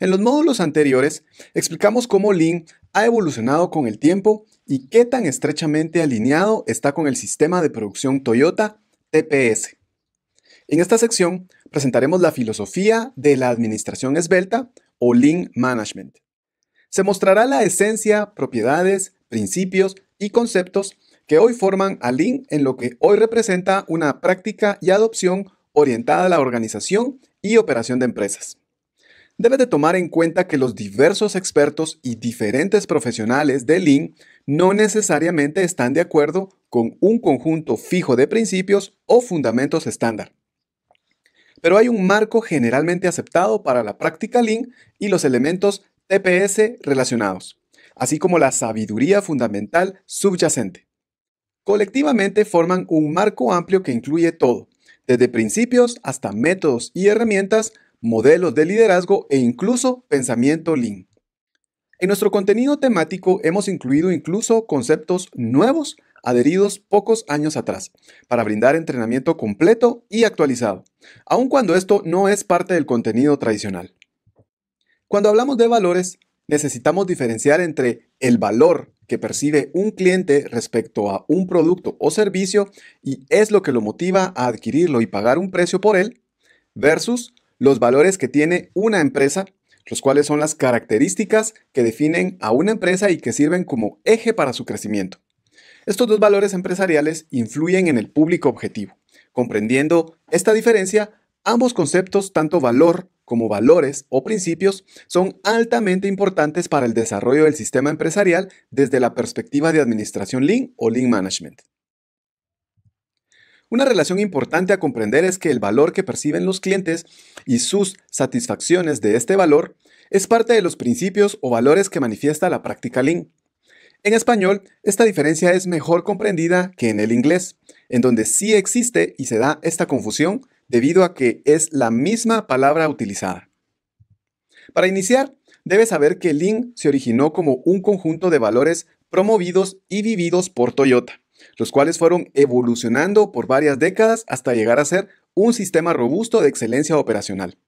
En los módulos anteriores explicamos cómo Lean ha evolucionado con el tiempo y qué tan estrechamente alineado está con el sistema de producción Toyota TPS. En esta sección presentaremos la filosofía de la administración esbelta o Lean Management. Se mostrará la esencia, propiedades, principios y conceptos que hoy forman a Lean en lo que hoy representa una práctica y adopción orientada a la organización y operación de empresas debe de tomar en cuenta que los diversos expertos y diferentes profesionales de Lean no necesariamente están de acuerdo con un conjunto fijo de principios o fundamentos estándar. Pero hay un marco generalmente aceptado para la práctica Lean y los elementos TPS relacionados, así como la sabiduría fundamental subyacente. Colectivamente forman un marco amplio que incluye todo, desde principios hasta métodos y herramientas modelos de liderazgo e incluso pensamiento lean. En nuestro contenido temático hemos incluido incluso conceptos nuevos adheridos pocos años atrás, para brindar entrenamiento completo y actualizado, aun cuando esto no es parte del contenido tradicional. Cuando hablamos de valores, necesitamos diferenciar entre el valor que percibe un cliente respecto a un producto o servicio y es lo que lo motiva a adquirirlo y pagar un precio por él, versus los valores que tiene una empresa, los cuales son las características que definen a una empresa y que sirven como eje para su crecimiento. Estos dos valores empresariales influyen en el público objetivo. Comprendiendo esta diferencia, ambos conceptos, tanto valor como valores o principios, son altamente importantes para el desarrollo del sistema empresarial desde la perspectiva de administración Lean o Lean Management. Una relación importante a comprender es que el valor que perciben los clientes y sus satisfacciones de este valor es parte de los principios o valores que manifiesta la práctica Lean. En español, esta diferencia es mejor comprendida que en el inglés, en donde sí existe y se da esta confusión debido a que es la misma palabra utilizada. Para iniciar, debes saber que Lean se originó como un conjunto de valores promovidos y vividos por Toyota los cuales fueron evolucionando por varias décadas hasta llegar a ser un sistema robusto de excelencia operacional.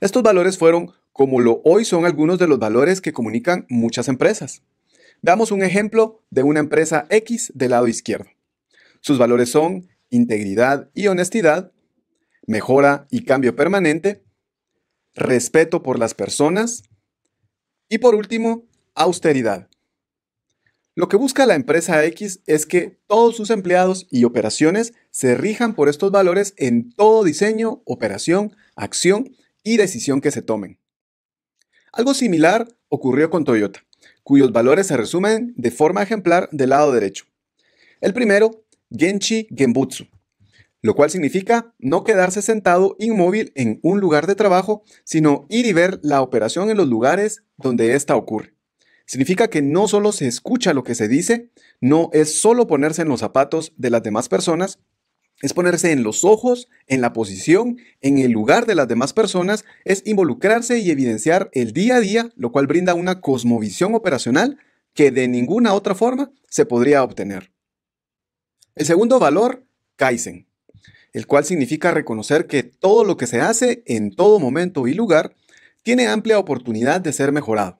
Estos valores fueron, como lo hoy son algunos de los valores que comunican muchas empresas. Damos un ejemplo de una empresa X del lado izquierdo. Sus valores son integridad y honestidad, mejora y cambio permanente, respeto por las personas y por último, austeridad. Lo que busca la empresa X es que todos sus empleados y operaciones se rijan por estos valores en todo diseño, operación, acción y decisión que se tomen. Algo similar ocurrió con Toyota, cuyos valores se resumen de forma ejemplar del lado derecho. El primero, Genchi Genbutsu, lo cual significa no quedarse sentado inmóvil en un lugar de trabajo, sino ir y ver la operación en los lugares donde ésta ocurre. Significa que no solo se escucha lo que se dice, no es solo ponerse en los zapatos de las demás personas, es ponerse en los ojos, en la posición, en el lugar de las demás personas, es involucrarse y evidenciar el día a día, lo cual brinda una cosmovisión operacional que de ninguna otra forma se podría obtener. El segundo valor, Kaizen, el cual significa reconocer que todo lo que se hace en todo momento y lugar tiene amplia oportunidad de ser mejorado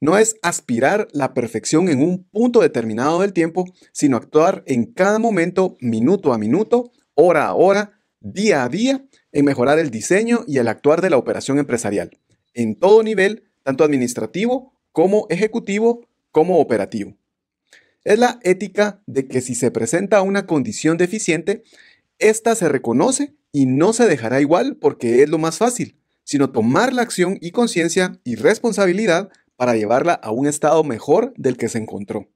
no es aspirar la perfección en un punto determinado del tiempo, sino actuar en cada momento, minuto a minuto, hora a hora, día a día, en mejorar el diseño y el actuar de la operación empresarial, en todo nivel, tanto administrativo como ejecutivo, como operativo. Es la ética de que si se presenta una condición deficiente, ésta se reconoce y no se dejará igual porque es lo más fácil, sino tomar la acción y conciencia y responsabilidad para llevarla a un estado mejor del que se encontró.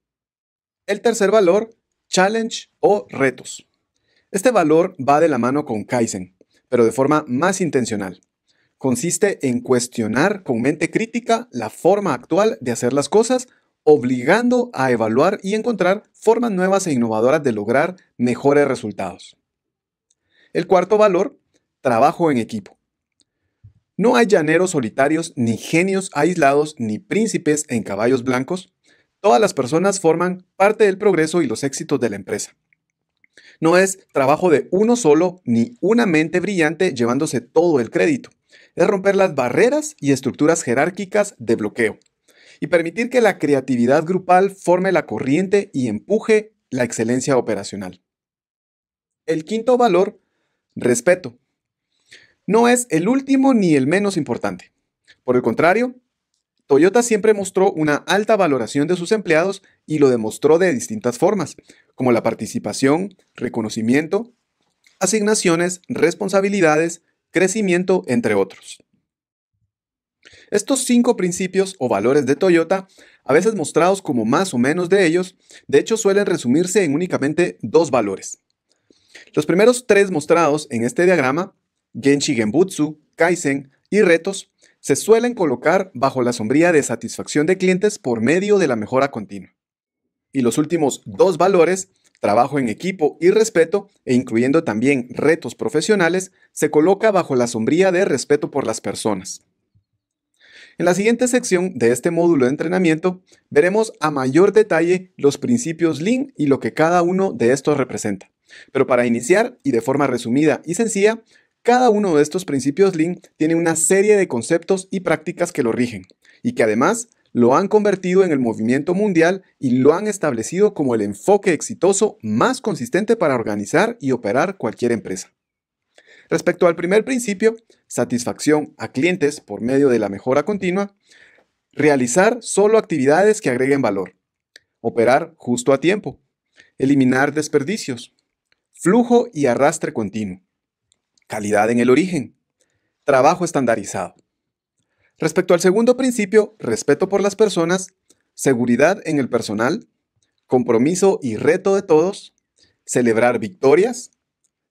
El tercer valor, challenge o retos. Este valor va de la mano con Kaizen, pero de forma más intencional. Consiste en cuestionar con mente crítica la forma actual de hacer las cosas, obligando a evaluar y encontrar formas nuevas e innovadoras de lograr mejores resultados. El cuarto valor, trabajo en equipo. No hay llaneros solitarios, ni genios aislados, ni príncipes en caballos blancos. Todas las personas forman parte del progreso y los éxitos de la empresa. No es trabajo de uno solo ni una mente brillante llevándose todo el crédito. Es romper las barreras y estructuras jerárquicas de bloqueo y permitir que la creatividad grupal forme la corriente y empuje la excelencia operacional. El quinto valor, respeto no es el último ni el menos importante. Por el contrario, Toyota siempre mostró una alta valoración de sus empleados y lo demostró de distintas formas, como la participación, reconocimiento, asignaciones, responsabilidades, crecimiento, entre otros. Estos cinco principios o valores de Toyota, a veces mostrados como más o menos de ellos, de hecho suelen resumirse en únicamente dos valores. Los primeros tres mostrados en este diagrama Genshi Genbutsu, Kaizen y retos se suelen colocar bajo la sombría de satisfacción de clientes por medio de la mejora continua. Y los últimos dos valores, trabajo en equipo y respeto, e incluyendo también retos profesionales, se coloca bajo la sombría de respeto por las personas. En la siguiente sección de este módulo de entrenamiento, veremos a mayor detalle los principios Lean y lo que cada uno de estos representa. Pero para iniciar, y de forma resumida y sencilla, cada uno de estos principios Lean tiene una serie de conceptos y prácticas que lo rigen y que además lo han convertido en el movimiento mundial y lo han establecido como el enfoque exitoso más consistente para organizar y operar cualquier empresa. Respecto al primer principio, satisfacción a clientes por medio de la mejora continua, realizar solo actividades que agreguen valor, operar justo a tiempo, eliminar desperdicios, flujo y arrastre continuo Calidad en el origen. Trabajo estandarizado. Respecto al segundo principio, respeto por las personas, seguridad en el personal, compromiso y reto de todos, celebrar victorias,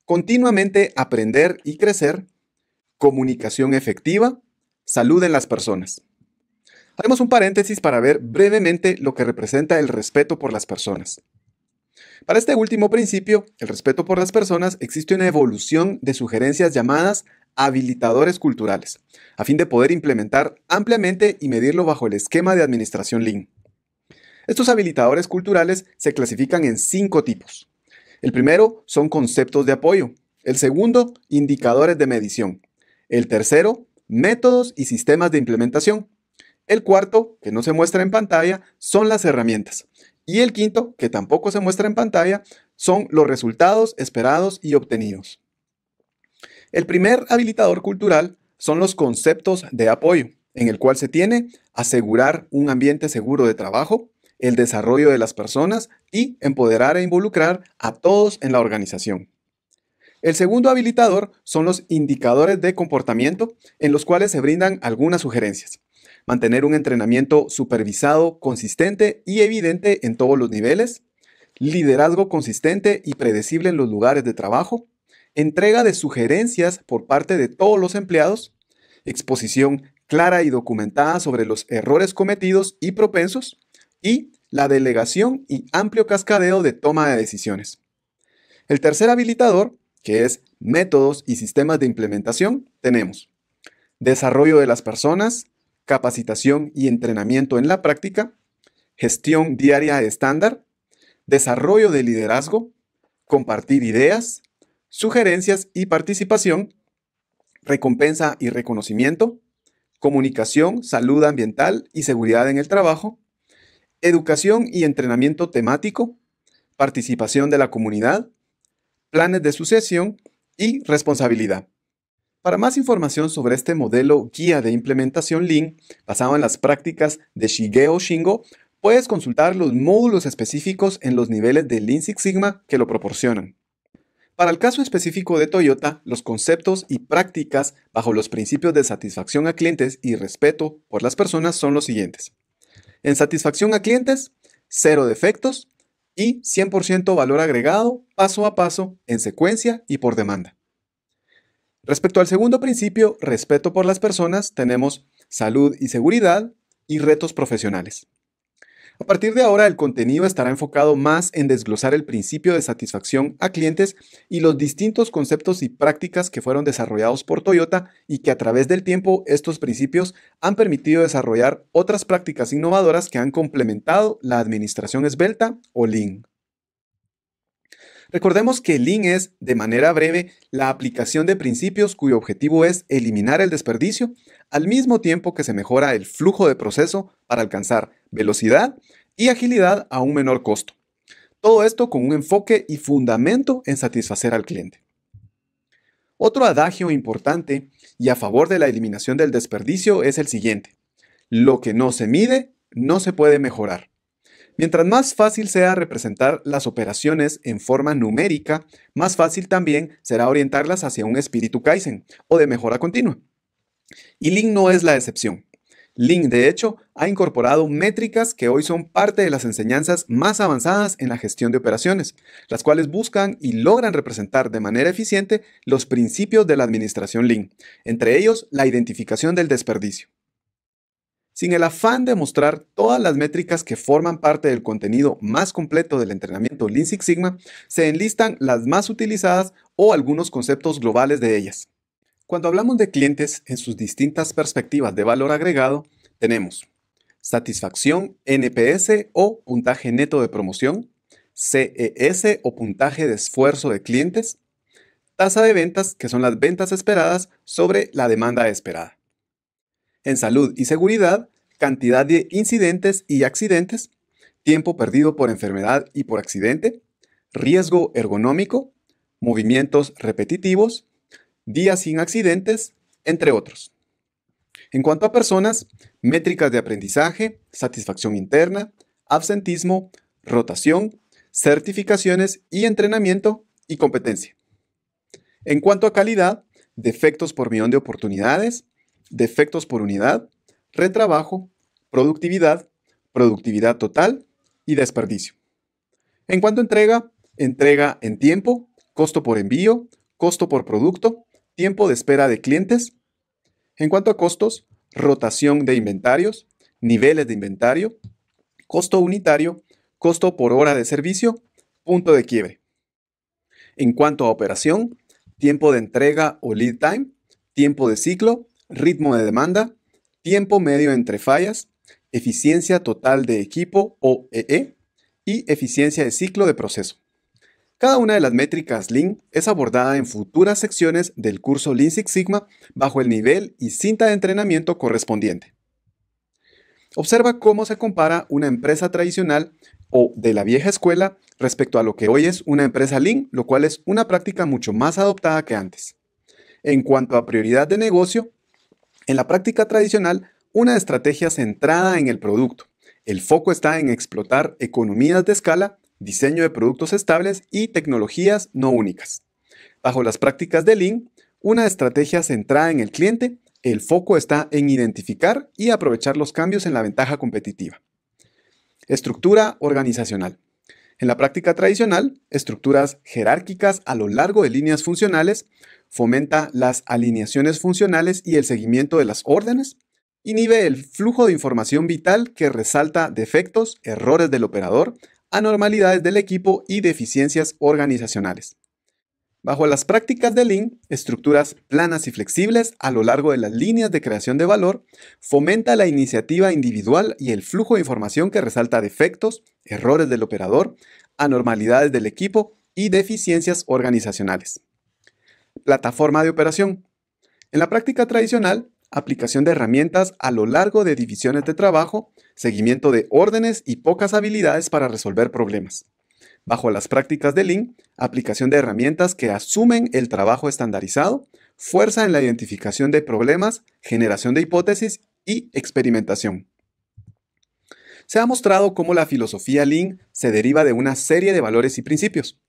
continuamente aprender y crecer, comunicación efectiva, salud en las personas. Haremos un paréntesis para ver brevemente lo que representa el respeto por las personas. Para este último principio, el respeto por las personas, existe una evolución de sugerencias llamadas habilitadores culturales, a fin de poder implementar ampliamente y medirlo bajo el esquema de administración Lean. Estos habilitadores culturales se clasifican en cinco tipos. El primero son conceptos de apoyo, el segundo, indicadores de medición, el tercero, métodos y sistemas de implementación, el cuarto, que no se muestra en pantalla, son las herramientas. Y el quinto, que tampoco se muestra en pantalla, son los resultados esperados y obtenidos. El primer habilitador cultural son los conceptos de apoyo, en el cual se tiene asegurar un ambiente seguro de trabajo, el desarrollo de las personas y empoderar e involucrar a todos en la organización. El segundo habilitador son los indicadores de comportamiento, en los cuales se brindan algunas sugerencias mantener un entrenamiento supervisado, consistente y evidente en todos los niveles, liderazgo consistente y predecible en los lugares de trabajo, entrega de sugerencias por parte de todos los empleados, exposición clara y documentada sobre los errores cometidos y propensos, y la delegación y amplio cascadeo de toma de decisiones. El tercer habilitador, que es métodos y sistemas de implementación, tenemos desarrollo de las personas, capacitación y entrenamiento en la práctica, gestión diaria estándar, desarrollo de liderazgo, compartir ideas, sugerencias y participación, recompensa y reconocimiento, comunicación, salud ambiental y seguridad en el trabajo, educación y entrenamiento temático, participación de la comunidad, planes de sucesión y responsabilidad. Para más información sobre este modelo guía de implementación Lean basado en las prácticas de Shigeo Shingo, puedes consultar los módulos específicos en los niveles de Lean Six Sigma que lo proporcionan. Para el caso específico de Toyota, los conceptos y prácticas bajo los principios de satisfacción a clientes y respeto por las personas son los siguientes. En satisfacción a clientes, cero defectos y 100% valor agregado paso a paso, en secuencia y por demanda. Respecto al segundo principio, respeto por las personas, tenemos salud y seguridad y retos profesionales. A partir de ahora, el contenido estará enfocado más en desglosar el principio de satisfacción a clientes y los distintos conceptos y prácticas que fueron desarrollados por Toyota y que a través del tiempo estos principios han permitido desarrollar otras prácticas innovadoras que han complementado la administración esbelta o Lean. Recordemos que Lean es, de manera breve, la aplicación de principios cuyo objetivo es eliminar el desperdicio, al mismo tiempo que se mejora el flujo de proceso para alcanzar velocidad y agilidad a un menor costo. Todo esto con un enfoque y fundamento en satisfacer al cliente. Otro adagio importante y a favor de la eliminación del desperdicio es el siguiente. Lo que no se mide, no se puede mejorar. Mientras más fácil sea representar las operaciones en forma numérica, más fácil también será orientarlas hacia un espíritu Kaizen o de mejora continua. Y Link no es la excepción. Link, de hecho, ha incorporado métricas que hoy son parte de las enseñanzas más avanzadas en la gestión de operaciones, las cuales buscan y logran representar de manera eficiente los principios de la administración Lean, entre ellos la identificación del desperdicio. Sin el afán de mostrar todas las métricas que forman parte del contenido más completo del entrenamiento Lean Six Sigma, se enlistan las más utilizadas o algunos conceptos globales de ellas. Cuando hablamos de clientes en sus distintas perspectivas de valor agregado, tenemos satisfacción NPS o puntaje neto de promoción, CES o puntaje de esfuerzo de clientes, tasa de ventas, que son las ventas esperadas sobre la demanda esperada en salud y seguridad, cantidad de incidentes y accidentes, tiempo perdido por enfermedad y por accidente, riesgo ergonómico, movimientos repetitivos, días sin accidentes, entre otros. En cuanto a personas, métricas de aprendizaje, satisfacción interna, absentismo, rotación, certificaciones y entrenamiento y competencia. En cuanto a calidad, defectos por millón de oportunidades, defectos por unidad, retrabajo, productividad, productividad total y desperdicio. En cuanto a entrega, entrega en tiempo, costo por envío, costo por producto, tiempo de espera de clientes. En cuanto a costos, rotación de inventarios, niveles de inventario, costo unitario, costo por hora de servicio, punto de quiebre. En cuanto a operación, tiempo de entrega o lead time, tiempo de ciclo, ritmo de demanda, tiempo medio entre fallas, eficiencia total de equipo o EE e, y eficiencia de ciclo de proceso. Cada una de las métricas Lean es abordada en futuras secciones del curso Lean Six Sigma bajo el nivel y cinta de entrenamiento correspondiente. Observa cómo se compara una empresa tradicional o de la vieja escuela respecto a lo que hoy es una empresa Lean, lo cual es una práctica mucho más adoptada que antes. En cuanto a prioridad de negocio, en la práctica tradicional, una estrategia centrada en el producto. El foco está en explotar economías de escala, diseño de productos estables y tecnologías no únicas. Bajo las prácticas de Lean, una estrategia centrada en el cliente, el foco está en identificar y aprovechar los cambios en la ventaja competitiva. Estructura organizacional. En la práctica tradicional, estructuras jerárquicas a lo largo de líneas funcionales fomenta las alineaciones funcionales y el seguimiento de las órdenes, inhibe el flujo de información vital que resalta defectos, errores del operador, anormalidades del equipo y deficiencias organizacionales. Bajo las prácticas de Lean, estructuras planas y flexibles a lo largo de las líneas de creación de valor, fomenta la iniciativa individual y el flujo de información que resalta defectos, errores del operador, anormalidades del equipo y deficiencias organizacionales. Plataforma de operación. En la práctica tradicional, aplicación de herramientas a lo largo de divisiones de trabajo, seguimiento de órdenes y pocas habilidades para resolver problemas. Bajo las prácticas de Lean, aplicación de herramientas que asumen el trabajo estandarizado, fuerza en la identificación de problemas, generación de hipótesis y experimentación. Se ha mostrado cómo la filosofía Lean se deriva de una serie de valores y principios.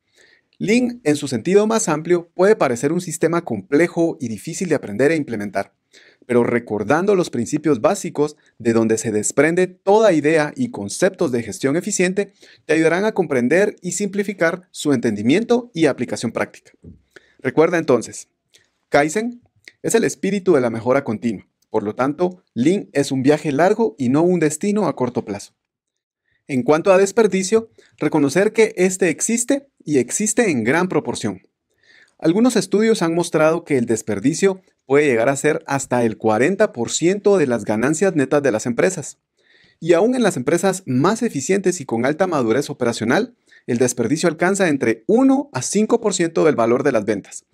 Lean, en su sentido más amplio, puede parecer un sistema complejo y difícil de aprender e implementar, pero recordando los principios básicos de donde se desprende toda idea y conceptos de gestión eficiente, te ayudarán a comprender y simplificar su entendimiento y aplicación práctica. Recuerda entonces, Kaizen es el espíritu de la mejora continua. Por lo tanto, Lean es un viaje largo y no un destino a corto plazo. En cuanto a desperdicio, reconocer que este existe y existe en gran proporción. Algunos estudios han mostrado que el desperdicio puede llegar a ser hasta el 40% de las ganancias netas de las empresas. Y aún en las empresas más eficientes y con alta madurez operacional, el desperdicio alcanza entre 1 a 5% del valor de las ventas.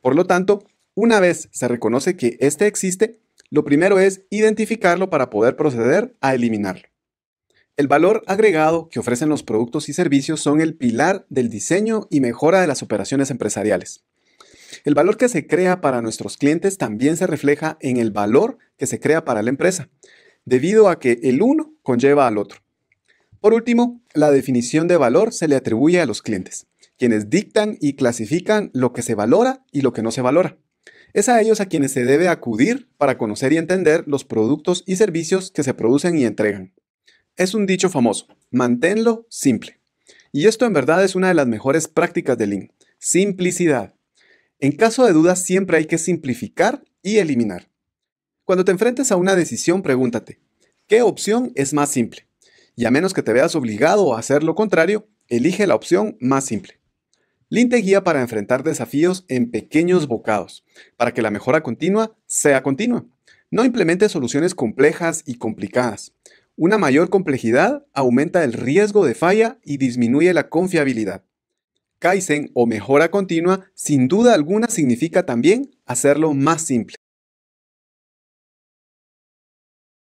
Por lo tanto, una vez se reconoce que este existe, lo primero es identificarlo para poder proceder a eliminarlo. El valor agregado que ofrecen los productos y servicios son el pilar del diseño y mejora de las operaciones empresariales. El valor que se crea para nuestros clientes también se refleja en el valor que se crea para la empresa, debido a que el uno conlleva al otro. Por último, la definición de valor se le atribuye a los clientes, quienes dictan y clasifican lo que se valora y lo que no se valora. Es a ellos a quienes se debe acudir para conocer y entender los productos y servicios que se producen y entregan. Es un dicho famoso, manténlo simple. Y esto en verdad es una de las mejores prácticas de Lean, simplicidad. En caso de dudas siempre hay que simplificar y eliminar. Cuando te enfrentes a una decisión, pregúntate, ¿qué opción es más simple? Y a menos que te veas obligado a hacer lo contrario, elige la opción más simple. Lean te guía para enfrentar desafíos en pequeños bocados, para que la mejora continua sea continua. No implemente soluciones complejas y complicadas. Una mayor complejidad aumenta el riesgo de falla y disminuye la confiabilidad. Kaizen o mejora continua sin duda alguna significa también hacerlo más simple.